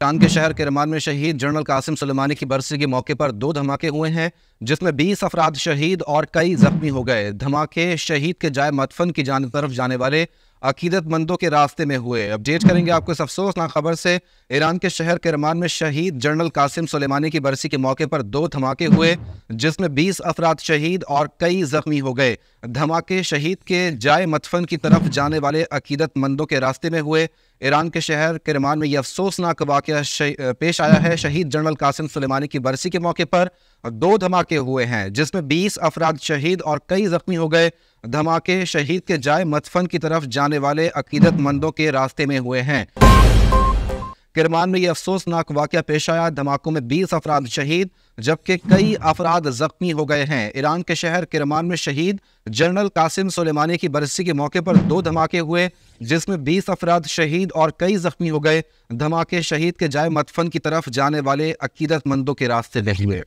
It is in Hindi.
कान के शहर किरमान में शहीद जनरल कासिम सुलेमानी की बरसी के मौके पर दो धमाके हुए हैं जिसमें 20 अफराद शहीद और कई जख्मी हो गए धमाके शहीद के जाय मतफन की जान तरफ जाने वाले अकीदतमंदों के रास्ते में हुए अपडेट करेंगे आपको इस अफसोसनाक खबर से ईरान के शहर किरमान में शहीद जनरल कासिम सुलेमानी की बरसी के मौके पर दो धमाके हुए जिसमें 20 अफराद शहीद और कई जख्मी हो गए धमाके शहीद के जाय मतफन की तरफ जाने वाले अकीदतमंदों के रास्ते में हुए ईरान के शहर किरमान में यह अफसोसनाक वाक़ पेश आया है शहीद जनरल कासिम सुलेमानी की बरसी के मौके पर दो धमाके हुए हैं जिसमें बीस अफराद शहीद और कई जख्मी हो गए धमाके शहीद के जाए मतफन की तरफ जाने वाले अकीदतमंदों के रास्ते में हुए हैं किरमान में ये अफसोसनाक वाक़ पेश आया धमाकों में बीस अफराद शहीद जबकि कई अफराद जख्मी हो गए हैं ईरान के शहर किरमान में शहीद जनरल कासिम सुलेमानी की बरसी के मौके पर दो धमाके हुए जिसमें बीस अफराद शहीद और कई जख्मी हो गए धमाके शहीद के जाए मतफन की तरफ जाने वाले अकीदतमंदों के रास्ते नहीं हुए